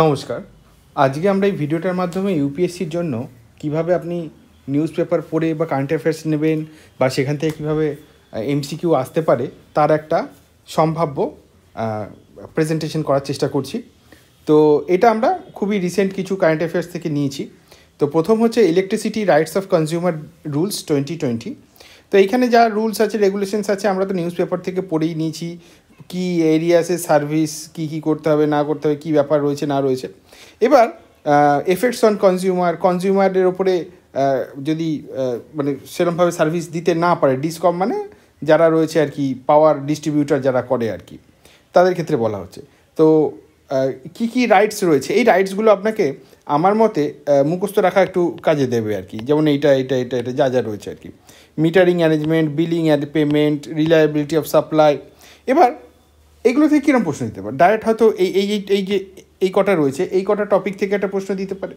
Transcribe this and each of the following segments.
নমস্কার আজকে আমরা এই ভিডিওটার মাধ্যমে ইউপিএসসির জন্য কিভাবে আপনি নিউজ পেপার পড়ে বা কারেন্ট অ্যাফেয়ার্স নেবেন বা সেখান থেকে কীভাবে এমসিকিউ আসতে পারে তার একটা সম্ভাব্য প্রেজেন্টেশন করার চেষ্টা করছি তো এটা আমরা খুবই রিসেন্ট কিছু কারেন্ট অ্যাফেয়ার্স থেকে নিয়েছি তো প্রথম হচ্ছে electricity rights of consumer rules twenty twenty তো এইখানে যা রুলস আছে রেগুলেশনস আছে আমরা তো নিউজ পেপার থেকে পড়েই নিয়েছি কি এরিয়াসে সার্ভিস কি কি করতে হবে না করতে হবে কি ব্যাপার রয়েছে না রয়েছে এবার এফেক্টস অন কনজিউমার কনজিউমারের ওপরে যদি মানে সেরকমভাবে সার্ভিস দিতে না পারে ডিসকম মানে যারা রয়েছে আর কি পাওয়ার ডিস্ট্রিবিউটার যারা করে আর কি তাদের ক্ষেত্রে বলা হচ্ছে তো কি কি রাইটস রয়েছে এই রাইটসগুলো আপনাকে আমার মতে মুখস্থ রাখা একটু কাজে দেবে আর কি যেমন এইটা এটা এটা এটা যা যা রয়েছে আর কি metering arrangement billing and payment reliability of supply এবার এগুলো থেকে কীরকম প্রশ্ন দিতে পারে ডাইরেক্ট হয়তো এই এই এই যে এই কটা রয়েছে এই কটা টপিক থেকে একটা প্রশ্ন দিতে পারে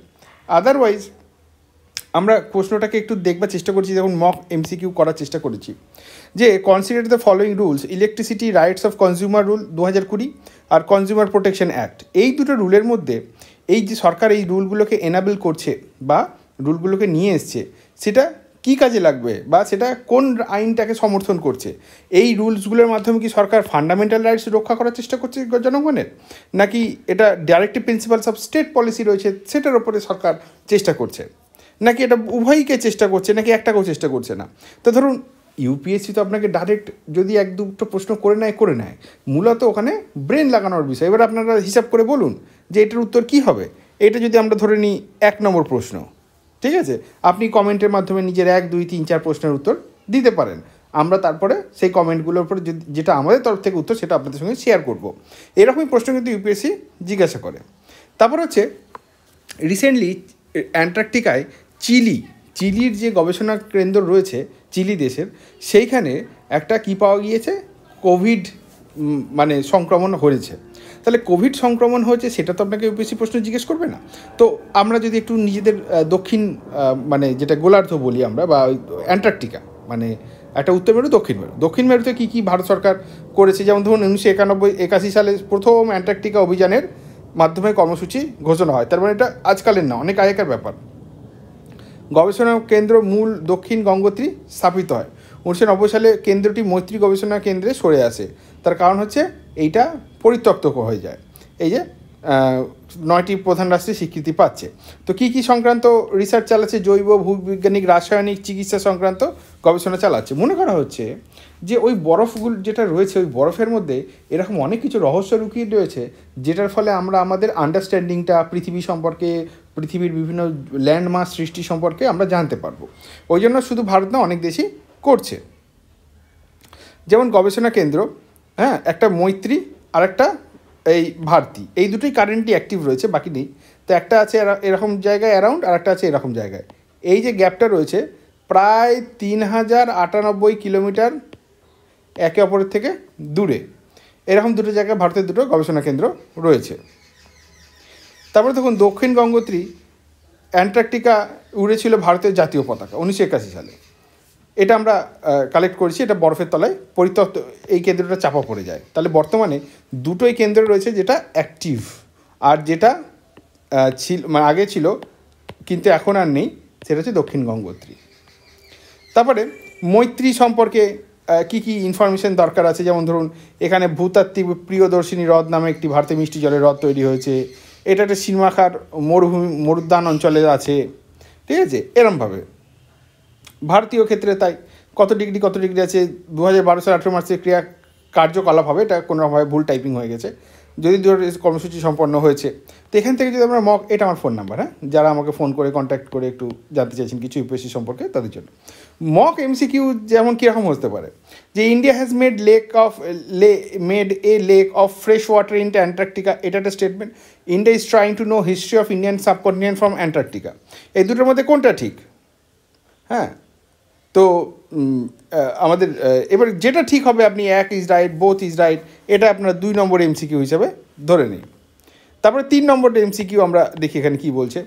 আদারওয়াইজ আমরা প্রশ্নটাকে একটু দেখবার চেষ্টা করছি যেমন মক এমসিকিউ করার চেষ্টা করেছি যে consider the following rules electricity rights of consumer rule দু হাজার কুড়ি আর কনজিউমার প্রোটেকশন অ্যাক্ট এই দুটো রুলের মধ্যে এই যে সরকার এই রুলগুলোকে এনাবেল করছে বা রুলগুলোকে নিয়ে এসছে সেটা কি কাজে লাগবে বা সেটা কোন আইনটাকে সমর্থন করছে এই রুলসগুলোর মাধ্যমে কি সরকার ফান্ডামেন্টাল রাইটস রক্ষা করার চেষ্টা করছে জনগণের নাকি এটা directive principles of state policy রয়েছে সেটার ওপরে সরকার চেষ্টা করছে নাকি এটা উভয়কে চেষ্টা করছে নাকি একটাকেও চেষ্টা করছে না তো ধরুন ইউপিএসসি তো আপনাকে ডাইরেক্ট যদি এক দুটো প্রশ্ন করে নেয় করে নেয় মূলত ওখানে ব্রেন লাগানোর বিষয় এবার আপনারা হিসাব করে বলুন যে এটার উত্তর কি হবে এটা যদি আমরা ধরে নিই এক নম্বর প্রশ্ন ঠিক আছে আপনি কমেন্টের মাধ্যমে নিজের এক দুই তিন চার প্রশ্নের উত্তর দিতে পারেন আমরা তারপরে সেই কমেন্টগুলোর উপরে যেটা আমাদের তরফ থেকে উত্তর সেটা আপনাদের সঙ্গে শেয়ার করব এরকমই প্রশ্ন কিন্তু ইউপিএসসি জিজ্ঞাসা করে তারপর হচ্ছে রিসেন্টলি অ্যান্টার্কটিকায় চিলি চিলির যে গবেষণা কেন্দ্র রয়েছে চিলি দেশের সেইখানে একটা কি পাওয়া গিয়েছে কোভিড মানে সংক্রমণ হয়েছে তাহলে কোভিড সংক্রমণ হয়েছে সেটা তো আপনাকে বেশি প্রশ্ন জিজ্ঞেস করবে না তো আমরা যদি একটু নিজেদের দক্ষিণ মানে যেটা গোলার্ধ বলি আমরা বা অ্যান্টার্কটিকা মানে একটা উত্তর মেরু দক্ষিণ মেরু দক্ষিণ মেরুতে কী কী ভারত সরকার করেছে যেমন ধরুন উনিশশো একানব্বই একাশি সালে প্রথম অ্যান্টার্কটিকা অভিযানের মাধ্যমে কর্মসূচি ঘোষণা হয় তার মানে এটা আজকালের না অনেক আগেকার ব্যাপার গবেষণা কেন্দ্র মূল দক্ষিণ গঙ্গোত্রী স্থাপিত হয় উনিশশো নব্বই সালে কেন্দ্রটি মৈত্রী গবেষণা কেন্দ্রে সরে আসে তার কারণ হচ্ছে এইটা পরিত্যক্ত হয়ে যায় এই যে নয়টি প্রধান রাষ্ট্রে স্বীকৃতি পাচ্ছে তো কি কি সংক্রান্ত রিসার্চ চালাচ্ছে জৈব ভূবিজ্ঞানিক রাসায়নিক চিকিৎসা সংক্রান্ত গবেষণা চালাচ্ছে মনে করা হচ্ছে যে ওই বরফগুলো যেটা রয়েছে ওই বরফের মধ্যে এরকম অনেক কিছু রহস্য লুকিয়ে রয়েছে যেটার ফলে আমরা আমাদের আন্ডারস্ট্যান্ডিংটা পৃথিবী সম্পর্কে পৃথিবীর বিভিন্ন ল্যান্ডমার্ক সৃষ্টি সম্পর্কে আমরা জানতে পারবো ওই জন্য শুধু ভারত না অনেক দেশই করছে যেমন গবেষণা কেন্দ্র হ্যাঁ একটা মৈত্রী আর একটা এই ভারতী এই দুটোই কারেন্টলি অ্যাক্টিভ রয়েছে বাকি নেই তো একটা আছে এরকম জায়গায় অ্যারাউন্ড আর একটা আছে এরকম জায়গায় এই যে গ্যাপটা রয়েছে প্রায় তিন হাজার আটানব্বই কিলোমিটার একে অপরের থেকে দূরে এরকম দুটো জায়গায় ভারতের দুটো গবেষণা কেন্দ্র রয়েছে তারপরে দেখুন দক্ষিণ গঙ্গোত্রী অ্যান্টার্কটিকা উড়েছিল ভারতের জাতীয় পতাকা উনিশশো একাশি সালে এটা আমরা কালেক্ট করেছি এটা বরফের তলায় পরিত্যক্ত এই কেন্দ্রটা চাপা পড়ে যায় তাহলে বর্তমানে দুটোই কেন্দ্র রয়েছে যেটা অ্যাক্টিভ আর যেটা ছিল মানে আগে ছিল কিন্তু এখন আর নেই সেটা হচ্ছে দক্ষিণ গঙ্গোত্রী তারপরে মৈত্রী সম্পর্কে কি কি ইনফরমেশন দরকার আছে যেমন ধরুন এখানে ভূতাত্ত্বিক প্রিয়দর্শিনী হ্রদ নামে একটি ভারতে মিষ্টি জলের হ্রদ তৈরি হয়েছে এটা একটা সিনেমাখার মরুভূমি মরুদ্যান অঞ্চলে আছে ঠিক আছে এরমভাবে ভারতীয় ক্ষেত্রে তাই কত ডিগ্রি কত ডিগ্রি আছে দু হাজার বারো সাল আঠেরো মার্চের ক্রিয়া কার্যকলাপ হবে এটা কোনোভাবে ভুল টাইপিং হয়ে গেছে যদি কর্মসূচি সম্পন্ন হয়েছে তো এখান থেকে যদি আমরা মক এটা আমার ফোন নাম্বার হ্যাঁ যারা আমাকে ফোন করে কন্ট্যাক্ট করে একটু জানতে চাইছেন কিছু ইউপিএসসি সম্পর্কে তাদের জন্য মক এমসিকিউ যেমন কীরকম হতে পারে যে India has made lake of lay made a lake of fresh water in Antarctica এটা একটা statement India is trying to know history of Indian subcontinent from Antarctica এই দুটোর মধ্যে কোনটা ঠিক হ্যাঁ তো আমাদের এবার যেটা ঠিক হবে আপনি এক is right both is right এটা আপনার দুই নম্বর এমসিকিউ হিসাবে ধরে নিই তারপরে তিন নম্বরটা এমসিকিউ আমরা দেখি এখানে কী বলছে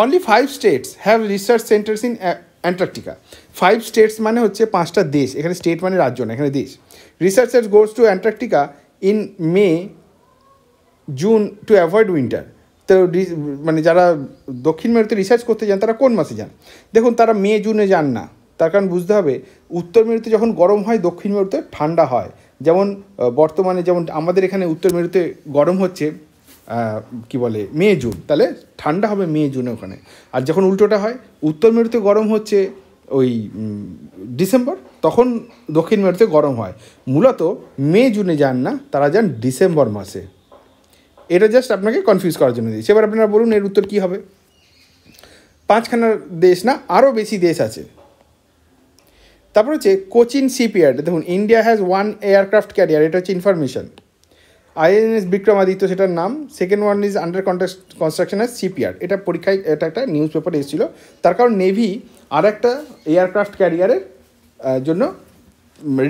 only five states have research centres in Antarctica five states মানে হচ্ছে পাঁচটা দেশ এখানে স্টেট মানে রাজ্য না এখানে দেশ researchers goes to Antarctica in May June to avoid winter তো মানে যারা দক্ষিণ মেরুতে রিসার্চ করতে যান তারা কোন মাসে যান দেখুন তারা মে জুনে যান না তার কারণ বুঝতে হবে উত্তর মেরুতে যখন গরম হয় দক্ষিণ মেরুতে ঠান্ডা হয় যেমন বর্তমানে যেমন আমাদের এখানে উত্তর মেরুতে গরম হচ্ছে কি বলে মে জুন তাহলে ঠান্ডা হবে মে জুনে ওখানে আর যখন উল্টোটা হয় উত্তর মেরুতে গরম হচ্ছে ওই ডিসেম্বর তখন দক্ষিণ মেরুতে গরম হয় মূলত মে জুনে যান না তারা যান ডিসেম্বর মাসে এটা জাস্ট আপনাকে কনফিউজ করার জন্য দিয়েছি এবার আপনারা বলুন এর উত্তর কী হবে পাঁচখানার দেশ না আরও বেশি দেশ আছে তারপর হচ্ছে কোচিন সিপিয়ার্ড দেখুন India has one aircraft carrier এটা হচ্ছে ইনফরমেশন আইএনএস বিক্রমাদিত্য সেটার নাম second one is under contract construction as shipyard এটা পরীক্ষায় এটা একটা নিউজ পেপারে এসেছিলো তার কারণ নেভি আর একটা এয়ারক্রাফট ক্যারিয়ারের জন্য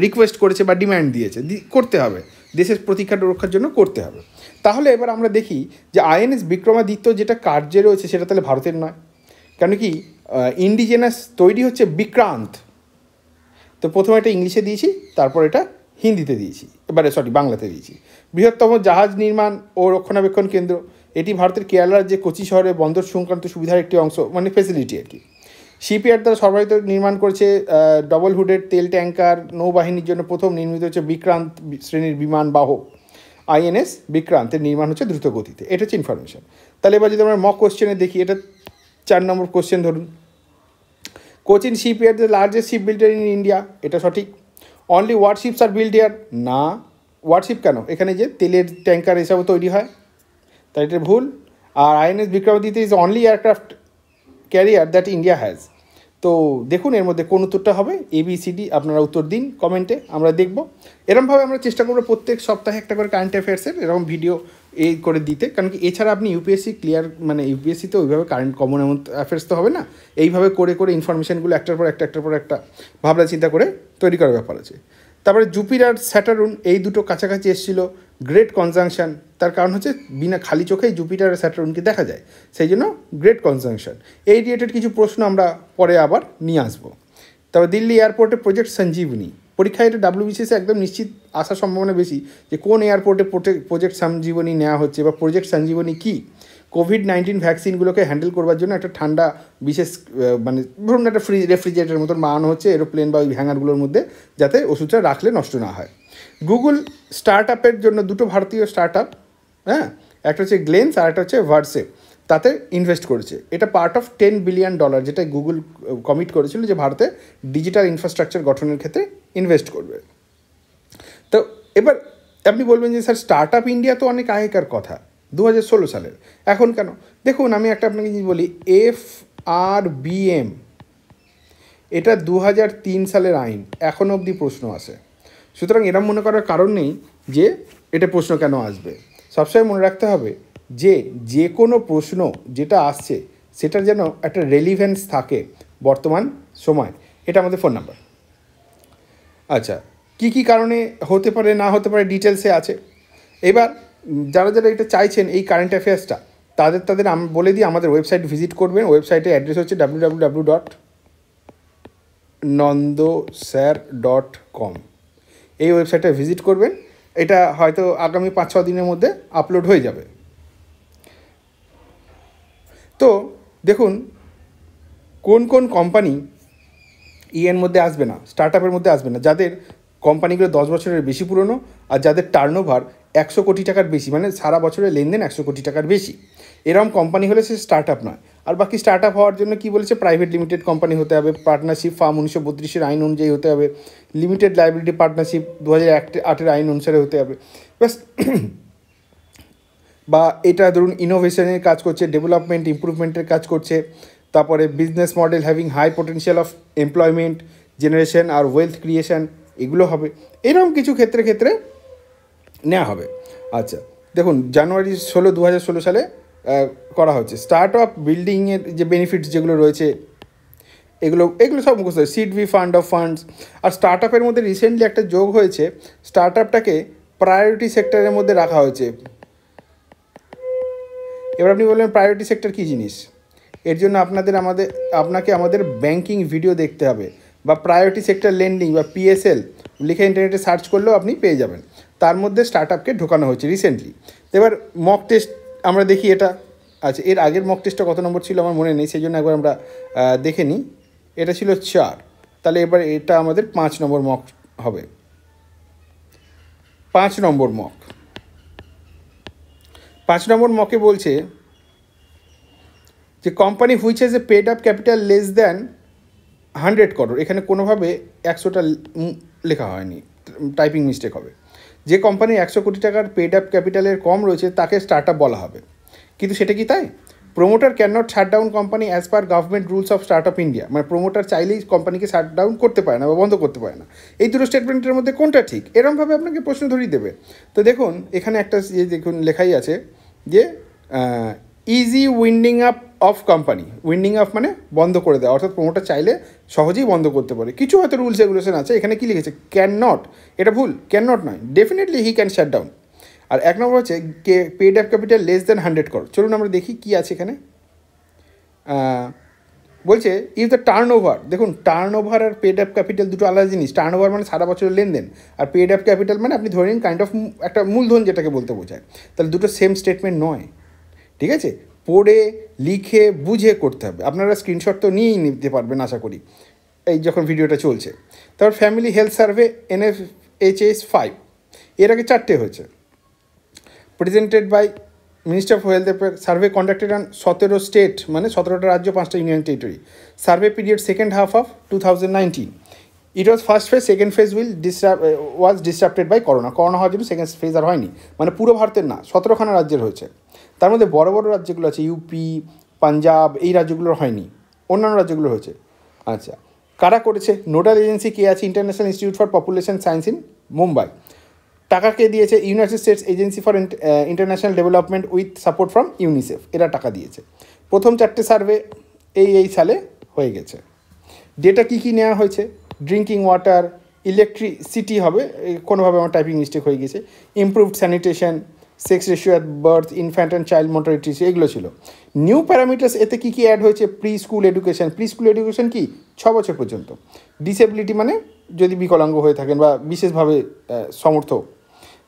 রিকোয়েস্ট করেছে বা ডিম্যান্ড দিয়েছে করতে হবে দেশের প্রতীক্ষাটা রক্ষার জন্য করতে হবে তাহলে এবার আমরা দেখি যে আইএনএস বিক্রমাদিত্য যেটা কার্যে রয়েছে সেটা তাহলে ভারতের নয় কেন কি ইন্ডিজেনাস তৈরি হচ্ছে বিক্রান্ত তো প্রথমে এটা ইংলিশে দিয়েছি তারপর এটা হিন্দিতে দিয়েছি এবারে সরি বাংলাতে দিয়েছি বৃহত্তম জাহাজ নির্মাণ ও রক্ষণাবেক্ষণ কেন্দ্র এটি ভারতের কেরালার যে কোচি শহরে বন্দর সংক্রান্ত সুবিধার একটি অংশ মানে ফেসিলিটি আর কি শিপইয়ার্ড দ্বারা সর্বাধিত নির্মাণ করেছে ডবল হুডের তেল ট্যাঙ্কার নৌবাহিনীর জন্য প্রথম নির্মিত হচ্ছে বিক্রান্ত শ্রেণীর বিমান বাহক আইএনএস বিক্রান্তের নির্মাণ হচ্ছে দ্রুত গতিতে এটা হচ্ছে ইনফরমেশান তাহলে এবার যদি আমরা মক কোশ্চেনে দেখি এটা চার নম্বর কোশ্চেন ধরুন Cochin shipyard the largest ship builder in India এটা সঠিক অনলি ওয়ারশিপস আর বিল্ড ইয়ার না ওয়ারশিপ কেন এখানে যে তেলের ট্যাঙ্কার হিসাবে তৈরি হয় তাই এটা ভুল আর INS Vikramaditya is only aircraft carrier that India has তো দেখুন এর মধ্যে কোন উত্তরটা হবে এবিসিডি আপনারা উত্তর দিন কমেন্টে আমরা দেখব এরমভাবে আমরা চেষ্টা করবো প্রত্যেক সপ্তাহে একটা করে কারেন্ট অ্যাফেয়ার্সের এরকম ভিডিও এই করে দিতে কারণ কি এছাড়া আপনি ইউপিএসসি ক্লিয়ার মানে ইউপিএসসিতে ওইভাবে কারেন্ট কমন এমন অ্যাফেয়ার্স তো হবে না এইভাবে করে করে ইনফরমেশানগুলো একটার পর একটা একটার পর একটা ভাবনা চিন্তা করে তৈরি করার ব্যাপার আছে তারপরে জুপিটার স্যাটারুন এই দুটো কাছাকাছি এসেছিলো গ্রেট কনজাংশন তার কারণ হচ্ছে বিনা খালি চোখেই জুপিটার আর স্যাটারুনকে দেখা যায় সেই জন্য গ্রেট কনজাংশন এই রিলেটেড কিছু প্রশ্ন আমরা পরে আবার নিয়ে আসবো তবে দিল্লি এয়ারপোর্টে প্রজেক্ট সঞ্জীবনী পরীক্ষায় এটা ডাব্লিউবিসিএসে একদম নিশ্চিত আসার সম্ভাবনা বেশি যে কোন এয়ারপোর্টে প্রজেক্ট সঞ্জীবনী নেওয়া হচ্ছে বা প্রজেক্ট সঞ্জীবনী কী কোভিড নাইন্টিন ভ্যাকসিনগুলোকে হ্যান্ডেল করবার জন্য একটা ঠান্ডা বিশেষ মানে ধরুন একটা ফ্রিজ রেফ্রিজারেটারের মতন বানানো হচ্ছে এরোপ্লেন বা ওই হ্যাঙ্গারগুলোর মধ্যে যাতে ওষুধটা রাখলে নষ্ট না হয় গুগল স্টার্ট আপের জন্য দুটো ভারতীয় স্টার্ট আপ হ্যাঁ একটা হচ্ছে গ্লেন্স আর একটা হচ্ছে ভার্সে তাতে ইনভেস্ট করেছে এটা part of ten billion dollar যেটা গুগল কমিট করেছিল যে ভারতে ডিজিটাল ইনফ্রাস্ট্রাকচার গঠনের ক্ষেত্রে ইনভেস্ট করবে তো এবার আপনি বলবেন যে স্যার স্টার্ট আপ ইন্ডিয়া তো অনেক আগেকার কথা দু হাজার ষোলো সালের এখন কেন দেখুন আমি একটা আপনাকে জিনিস বলি এফ আর বিএম এটা দু হাজার তিন সালের আইন এখন অবধি প্রশ্ন আসে সুতরাং এরম মনে করার কারণ নেই যে এটা প্রশ্ন কেন আসবে সবসময় মনে রাখতে হবে যে যে কোনো প্রশ্ন যেটা আসছে সেটার যেন একটা রেলিভেন্স থাকে বর্তমান সময় এটা আমাদের ফোন নাম্বার আচ্ছা কি কি কারণে হতে পারে না হতে পারে ডিটেলসে আছে এবার যারা যারা এটা চাইছেন এই কারেন্ট অ্যাফেয়ার্সটা তাদের তাদের বলে দিই আমাদের ওয়েবসাইট ভিজিট করবেন ওয়েবসাইটের অ্যাড্রেস হচ্ছে W W W dot Nanda sir dot com এই ওয়েবসাইটটা ভিজিট করবেন এটা হয়তো আগামী পাঁচ ছ দিনের মধ্যে আপলোড হয়ে যাবে তো দেখুন কোন কোন কোম্পানি ইএন মধ্যে আসবে না স্টার্ট আপের মধ্যে আসবে না যাদের কোম্পানিগুলো দশ বছরের বেশি পুরনো আর যাদের টার্নওভার একশো কোটি টাকার বেশি মানে সারা বছরের লেনদেন একশো কোটি টাকার বেশি এরকম কোম্পানি হলে সে স্টার্ট আপ নয় আর বাকি স্টার্ট আপ হওয়ার জন্য কী বলেছে প্রাইভেট লিমিটেড কোম্পানি হতে হবে পার্টনারশিপ ফার্ম উনিশশো বত্রিশের আইন অনুযায়ী হতে হবে লিমিটেড লাইব্রেরি পার্টনারশিপ দু হাজার আটের আইন অনুসারে হতে হবে ব্যাস বা এটা ধরুন ইনোভেশনের কাজ করছে ডেভেলপমেন্ট ইম্প্রুভমেন্টের কাজ করছে তারপরে business model having high potential of employment generation আর ওয়েলথ ক্রিয়েশন এগুলো হবে এরকম কিছু ক্ষেত্রে ক্ষেত্রে নেওয়া হবে আচ্ছা দেখুন জানুয়ারি ষোলো দু হাজার ষোলো সালে করা হচ্ছে স্টার্ট আপ বিল্ডিংয়ের যে বেনিফিটস যেগুলো রয়েছে এগুলো এগুলো সব মুখস্থ SIDBI fund of funds আর স্টার্ট আপের মধ্যে রিসেন্টলি একটা যোগ হয়েছে স্টার্ট আপটাকে প্রায়োরিটি সেক্টরের মধ্যে রাখা হয়েছে এবার আপনি বললেন প্রায়োরিটি সেক্টর কী জিনিস এর জন্য আপনাদের আমাদের আপনাকে আমাদের ব্যাংকিং ভিডিও দেখতে হবে বা প্রায়োরিটি সেক্টর লেন্ডিং বা পিএসএল লিখে ইন্টারনেটে সার্চ করলেও আপনি পেয়ে যাবেন তার মধ্যে স্টার্ট আপকে ঢোকানো হয়েছে রিসেন্টলি এবার মক টেস্ট আমরা দেখি এটা আচ্ছা এর আগের মক টেস্টটা কত নম্বর ছিল আমার মনে নেই সেই জন্য একবার আমরা দেখে নিই এটা ছিল চার তাহলে এবার এটা আমাদের পাঁচ নম্বর মক হবে পাঁচ নম্বর মক পাঁচ নম্বর মকে বলছে যে company which has a paid up capital less than hundred crore এখানে কোনোভাবে একশোটা লেখা হয়নি টাইপিং মিস্টেক হবে যে কোম্পানি একশো কোটি টাকার পেড আপ ক্যাপিটালের কম রয়েছে তাকে স্টার্ট আপ বলা হবে কিন্তু সেটা কি তাই promoter can not shut down company as per government rules of start up India মানে প্রোমোটার চাইলেই কোম্পানিকে শাট ডাউন করতে পারে না বা বন্ধ করতে পারে না এই দুটো স্টেটমেন্টের মধ্যে কোনটা ঠিক এরমভাবে আপনাকে প্রশ্ন ধরিয়ে দেবে তো দেখুন এখানে একটা দেখুন লেখাই আছে যে easy winding up of company winding up মানে বন্ধ করে দেয় অর্থাৎ প্রমোটার চাইলে সহজেই বন্ধ করতে পারে কিছু হয়তো রুলস রেগুলেশন আছে এখানে কী লিখেছে ক্যান নট এটা ভুল ক্যান নট নয় definitely he can shut down আর এক নম্বর হচ্ছে কে paid up capital less than hundred crore চলুন আমরা দেখি কী আছে এখানে বলছে ইফ দ্য টার্ন ওভার দেখুন টার্ন ওভার আর পেড অ্যাপ ক্যাপিটাল দুটো আলাদা জিনিস টার্ন ওভার মানে সারা বছরের লেনদেন আর পেড অ্যাপ ক্যাপিটাল মানে আপনি ধরে নিন কাইন্ড অফ একটা মূলধন যেটাকে বলতে বোঝায় তাহলে দুটো সেম স্টেটমেন্ট নয় ঠিক আছে পড়ে লিখে বুঝে করতে হবে আপনারা স্ক্রিনশট তো নিয়েই নিতে পারবেন আশা করি এই যখন ভিডিওটা চলছে তারপর family health survey N F H S five এর আগে চারটে হয়েছে presented by minister of health affair survey conducted on সতেরো স্টেট মানে সতেরোটা রাজ্য পাঁচটা union territory survey period second half of two nineteen it was first phase second phase will disturb was disturbed by corona corona হওয়ার জন্য second phase আর হয়নি মানে পুরো ভারতের না সতেরোখানা রাজ্যের হয়েছে তার মধ্যে বড় বড় রাজ্যগুলো আছে ইউপি পাঞ্জাব এই রাজ্যগুলোর হয়নি অন্যান্য রাজ্যগুলো হয়েছে আচ্ছা কারা করেছে নোডাল এজেন্সি কে আছে international institute for population science in Mumbai টাকা কে দিয়েছে United States agency for international development with support from UNICEF এরা টাকা দিয়েছে প্রথম চারটে সার্ভে এই এই সালে হয়ে গেছে ডেটা কি কি নেওয়া হয়েছে ড্রিঙ্কিং ওয়াটার ইলেকট্রিসিটি হবে কোনোভাবে আমার টাইপিং মিস্টেক হয়ে গেছে improved sanitation sex ratio at birth infant and child mortality এগুলো ছিল নিউ প্যারামিটার্স এতে কী কী অ্যাড হয়েছে preschool education preschool education কি ছ বছর পর্যন্ত ডিসেবিলিটি মানে যদি বিকলাঙ্গ হয়ে থাকেন বা বিশেষভাবে সমর্থ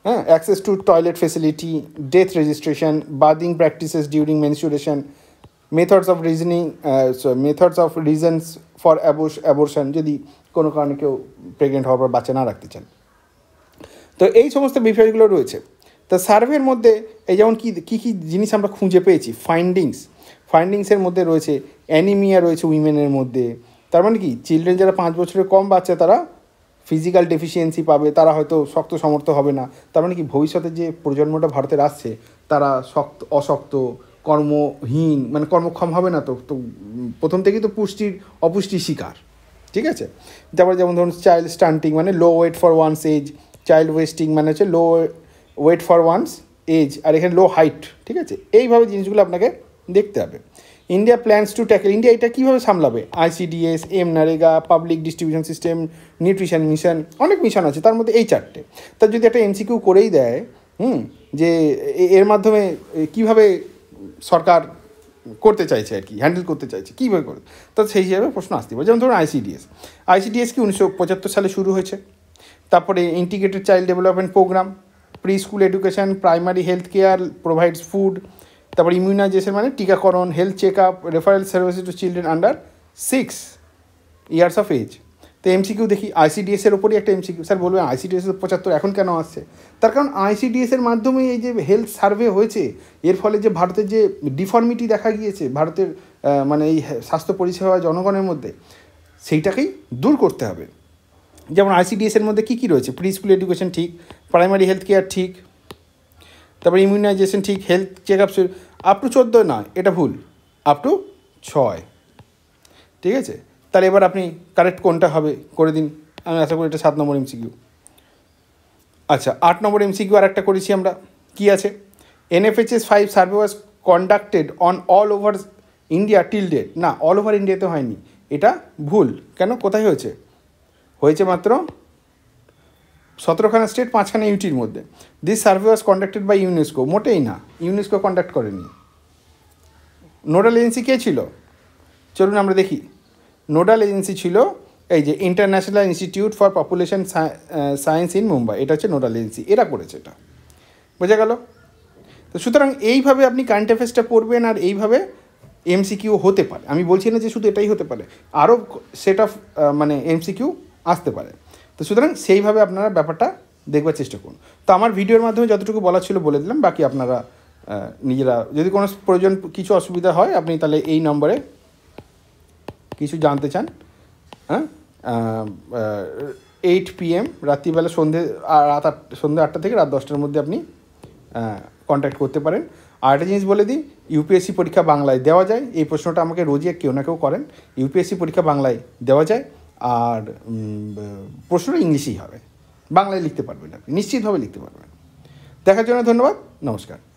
হ্যাঁ access to toilet facility death registration bathing practices during menstruation methods of reasoning methods of reasons for abortion যদি কোনো কারণে কেউ প্রেগনেন্ট হওয়ার পর বাচ্চা না রাখতে চান তো এই সমস্ত বিষয়গুলো রয়েছে তা সার্ভের মধ্যে এই যেমন কী কী কী জিনিস আমরা খুঁজে পেয়েছি ফাইন্ডিংস ফাইন্ডিংসের মধ্যে রয়েছে অ্যানিমিয়া রয়েছে উইমেনের মধ্যে তার মানে কি চিলড্রেন যারা পাঁচ বছরের কম বাচ্চা তারা ফিজিক্যাল ডেফিসিয়েন্সি পাবে তারা হয়তো শক্ত সমর্থ হবে না তার মানে কি ভবিষ্যতে যে প্রজন্মটা ভারতের আসছে তারা শক্ত অশক্ত কর্মহীন মানে কর্মক্ষম হবে না তো তো প্রথম থেকেই তো পুষ্টির অপুষ্টির শিকার ঠিক আছে তারপরে যেমন ধরুন চাইল্ড স্টান্টিং মানে low weight for one's age child wasting মানে হচ্ছে low weight for one's age আর এখানে লো হাইট ঠিক আছে এইভাবে জিনিসগুলো আপনাকে দেখতে হবে India plans to tackle India এটা কীভাবে সামলাবে ICDS MNREGA public distribution system nutrition mission অনেক মিশন আছে তার মধ্যে এই চারটে তার যদি একটা এমসিকিউ করেই দেয় হুম যে এর মাধ্যমে কিভাবে সরকার করতে চাইছে আর কি হ্যান্ডেল করতে চাইছে কীভাবে করে তা সেই হিসাবে প্রশ্ন আসতে পারে যেমন ধরুন আইসিডিএস আইসিডিএস কি উনিশশো পঁচাত্তর সালে শুরু হয়েছে তারপরে integrated child development programme preschool education primary health care provides food তারপর ইমিউনাইজেশন মানে টিকাকরণ health check up referral services to children under six years of age তো এমসিকিউ দেখি আইসিডিএস এর ওপরই একটা এমসিকিউ স্যার বলবেন আইসিডিএস পঁচাত্তর এখন কেন আসছে তার কারণ আইসিডিএস এর মাধ্যমে এই যে হেলথ সার্ভে হয়েছে এর ফলে যে ভারতের যে ডিফর্মিটি দেখা গিয়েছে ভারতের মানে এই স্বাস্থ্য পরিষেবা জনগণের মধ্যে সেইটাকেই দূর করতে হবে যেমন আইসিডিএস এর মধ্যে কী কী রয়েছে প্রি স্কুল এডুকেশন ঠিক প্রাইমারি হেলথ কেয়ার ঠিক তারপরে ইমিউনাইজেশন ঠিক health check up up to চোদ্দো না এটা ভুল আপ টু ছয় ঠিক আছে তাহলে এবার আপনি কারেক্ট কোনটা হবে করে দিন আমি আশা করি এটা সাত নম্বর এমসিকিউ আচ্ছা আট নম্বর এমসিকিউ আর একটা করেছি আমরা কি আছে NFHS five survey was conducted on all over India till date না অল ওভার ইন্ডিয়াতে হয়নি এটা ভুল কেন কোথায় হয়েছে হয়েছে মাত্র সতেরোখানা স্টেট পাঁচখানা ইউটির মধ্যে this survey was conducted by UNESCO মোটেই না ইউনেস্কো কন্ডাক্ট করেনি নোডাল এজেন্সি কে ছিল চলুন আমরা দেখি নোডাল এজেন্সি ছিল এই যে international institute for population science in Mumbai এটা হচ্ছে নোডাল এজেন্সি এরা করেছে এটা বোঝা গেল তো সুতরাং এইভাবে আপনি কারেন্ট অ্যাফেয়ার্সটা পড়বেন আর এইভাবে এমসিকিউ হতে পারে আমি বলছি না যে শুধু এটাই হতে পারে আরও সেট অফ মানে এমসিকিউ আসতে পারে তো সুতরাং সেইভাবে আপনারা ব্যাপারটা দেখবার চেষ্টা করুন তো আমার ভিডিওর মাধ্যমে যতটুকু বলা ছিল বলে দিলাম বাকি আপনারা নিজেরা যদি কোনো প্রয়োজন কিছু অসুবিধা হয় আপনি তাহলে এই নম্বরে কিছু জানতে চান হ্যাঁ এইট পিএম রাত্রিবেলা সন্ধে রাত আট সন্ধ্যে আটটা থেকে রাত দশটার মধ্যে আপনি কন্ট্যাক্ট করতে পারেন আর একটা জিনিস বলে দিই ইউপিএসসি পরীক্ষা বাংলায় দেওয়া যায় এই প্রশ্নটা আমাকে রোজই কেউ না কেউ করেন ইউপিএসসি পরীক্ষা বাংলায় দেওয়া যায় আর প্রশ্নটা ইংলিশেই হবে বাংলায় লিখতে পারবেন আপনি নিশ্চিতভাবে লিখতে পারবেন দেখার জন্য ধন্যবাদ নমস্কার